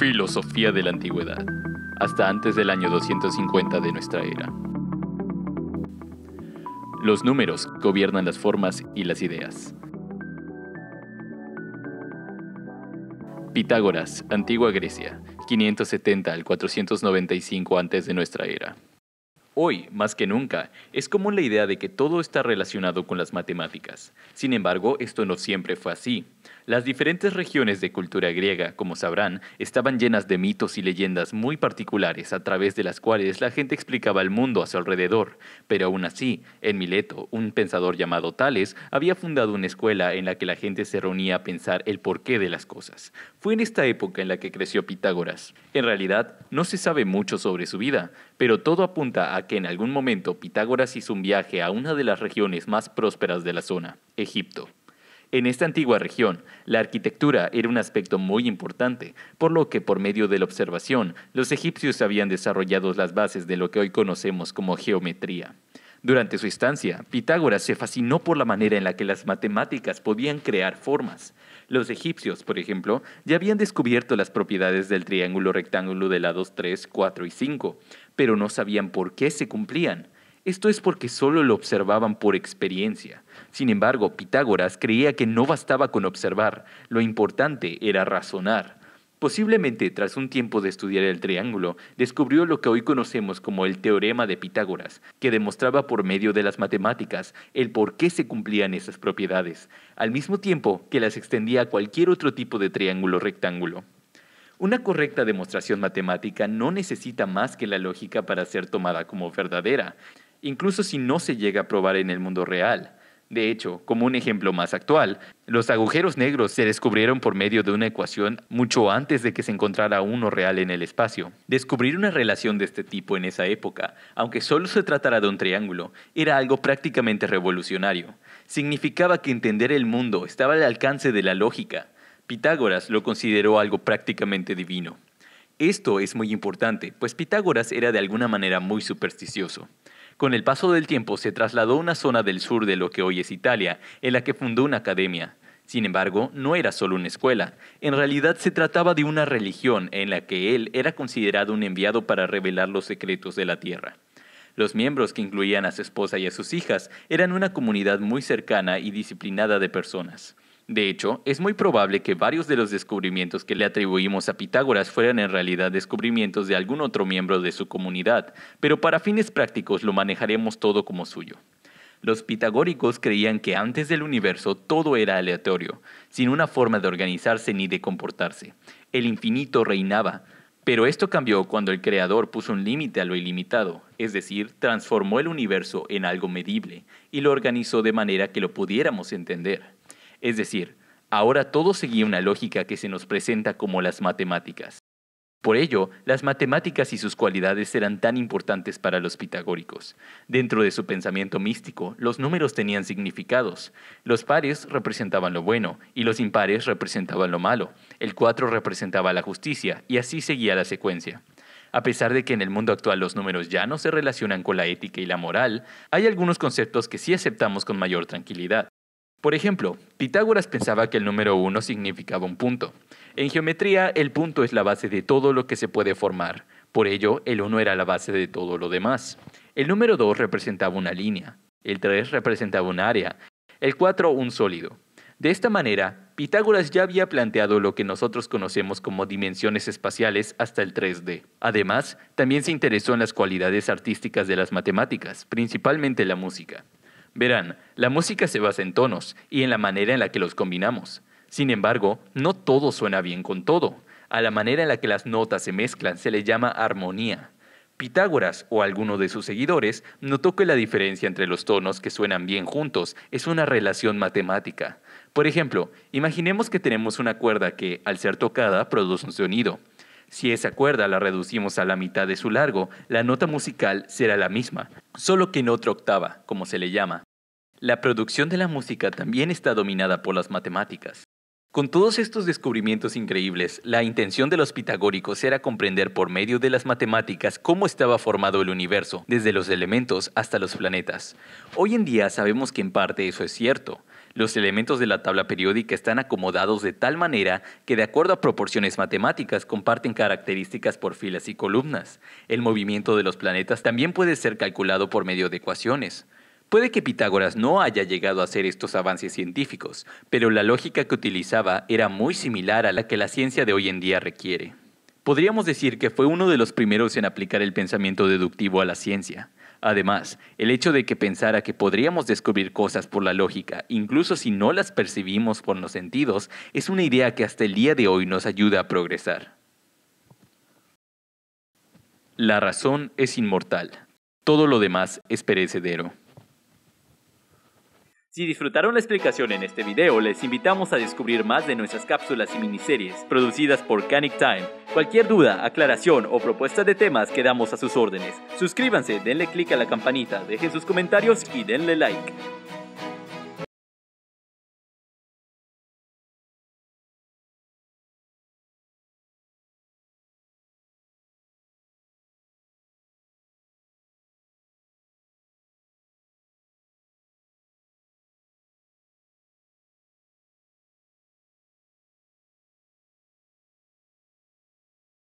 Filosofía de la Antigüedad, hasta antes del año 250 de nuestra era. Los números gobiernan las formas y las ideas. Pitágoras, Antigua Grecia, 570 al 495 antes de nuestra era. Hoy, más que nunca, es común la idea de que todo está relacionado con las matemáticas. Sin embargo, esto no siempre fue así. Las diferentes regiones de cultura griega, como sabrán, estaban llenas de mitos y leyendas muy particulares a través de las cuales la gente explicaba el mundo a su alrededor. Pero aún así, en Mileto, un pensador llamado Tales había fundado una escuela en la que la gente se reunía a pensar el porqué de las cosas. Fue en esta época en la que creció Pitágoras. En realidad, no se sabe mucho sobre su vida, pero todo apunta a que en algún momento Pitágoras hizo un viaje a una de las regiones más prósperas de la zona, Egipto. En esta antigua región, la arquitectura era un aspecto muy importante, por lo que por medio de la observación, los egipcios habían desarrollado las bases de lo que hoy conocemos como geometría. Durante su estancia, Pitágoras se fascinó por la manera en la que las matemáticas podían crear formas. Los egipcios, por ejemplo, ya habían descubierto las propiedades del triángulo rectángulo de lados 3, 4 y 5, pero no sabían por qué se cumplían. Esto es porque solo lo observaban por experiencia. Sin embargo, Pitágoras creía que no bastaba con observar, lo importante era razonar. Posiblemente, tras un tiempo de estudiar el triángulo, descubrió lo que hoy conocemos como el teorema de Pitágoras, que demostraba por medio de las matemáticas el por qué se cumplían esas propiedades, al mismo tiempo que las extendía a cualquier otro tipo de triángulo rectángulo. Una correcta demostración matemática no necesita más que la lógica para ser tomada como verdadera incluso si no se llega a probar en el mundo real. De hecho, como un ejemplo más actual, los agujeros negros se descubrieron por medio de una ecuación mucho antes de que se encontrara uno real en el espacio. Descubrir una relación de este tipo en esa época, aunque solo se tratara de un triángulo, era algo prácticamente revolucionario. Significaba que entender el mundo estaba al alcance de la lógica. Pitágoras lo consideró algo prácticamente divino. Esto es muy importante, pues Pitágoras era de alguna manera muy supersticioso. Con el paso del tiempo se trasladó a una zona del sur de lo que hoy es Italia, en la que fundó una academia. Sin embargo, no era solo una escuela, en realidad se trataba de una religión en la que él era considerado un enviado para revelar los secretos de la tierra. Los miembros, que incluían a su esposa y a sus hijas, eran una comunidad muy cercana y disciplinada de personas. De hecho, es muy probable que varios de los descubrimientos que le atribuimos a Pitágoras fueran en realidad descubrimientos de algún otro miembro de su comunidad, pero para fines prácticos lo manejaremos todo como suyo. Los pitagóricos creían que antes del universo todo era aleatorio, sin una forma de organizarse ni de comportarse. El infinito reinaba, pero esto cambió cuando el creador puso un límite a lo ilimitado, es decir, transformó el universo en algo medible y lo organizó de manera que lo pudiéramos entender. Es decir, ahora todo seguía una lógica que se nos presenta como las matemáticas. Por ello, las matemáticas y sus cualidades eran tan importantes para los pitagóricos. Dentro de su pensamiento místico, los números tenían significados. Los pares representaban lo bueno y los impares representaban lo malo. El 4 representaba la justicia y así seguía la secuencia. A pesar de que en el mundo actual los números ya no se relacionan con la ética y la moral, hay algunos conceptos que sí aceptamos con mayor tranquilidad. Por ejemplo, Pitágoras pensaba que el número 1 significaba un punto. En geometría, el punto es la base de todo lo que se puede formar. Por ello, el 1 era la base de todo lo demás. El número 2 representaba una línea. El 3 representaba un área. El 4 un sólido. De esta manera, Pitágoras ya había planteado lo que nosotros conocemos como dimensiones espaciales hasta el 3D. Además, también se interesó en las cualidades artísticas de las matemáticas, principalmente la música. Verán, la música se basa en tonos y en la manera en la que los combinamos. Sin embargo, no todo suena bien con todo. A la manera en la que las notas se mezclan se le llama armonía. Pitágoras o alguno de sus seguidores notó que la diferencia entre los tonos que suenan bien juntos es una relación matemática. Por ejemplo, imaginemos que tenemos una cuerda que, al ser tocada, produce un sonido. Si esa cuerda la reducimos a la mitad de su largo, la nota musical será la misma, solo que en otra octava, como se le llama. La producción de la música también está dominada por las matemáticas. Con todos estos descubrimientos increíbles, la intención de los pitagóricos era comprender por medio de las matemáticas cómo estaba formado el universo, desde los elementos hasta los planetas. Hoy en día sabemos que en parte eso es cierto, los elementos de la tabla periódica están acomodados de tal manera que de acuerdo a proporciones matemáticas comparten características por filas y columnas. El movimiento de los planetas también puede ser calculado por medio de ecuaciones. Puede que Pitágoras no haya llegado a hacer estos avances científicos, pero la lógica que utilizaba era muy similar a la que la ciencia de hoy en día requiere. Podríamos decir que fue uno de los primeros en aplicar el pensamiento deductivo a la ciencia. Además, el hecho de que pensara que podríamos descubrir cosas por la lógica, incluso si no las percibimos por los sentidos, es una idea que hasta el día de hoy nos ayuda a progresar. La razón es inmortal. Todo lo demás es perecedero. Si disfrutaron la explicación en este video, les invitamos a descubrir más de nuestras cápsulas y miniseries producidas por Canic Time. Cualquier duda, aclaración o propuesta de temas quedamos a sus órdenes. Suscríbanse, denle click a la campanita, dejen sus comentarios y denle like.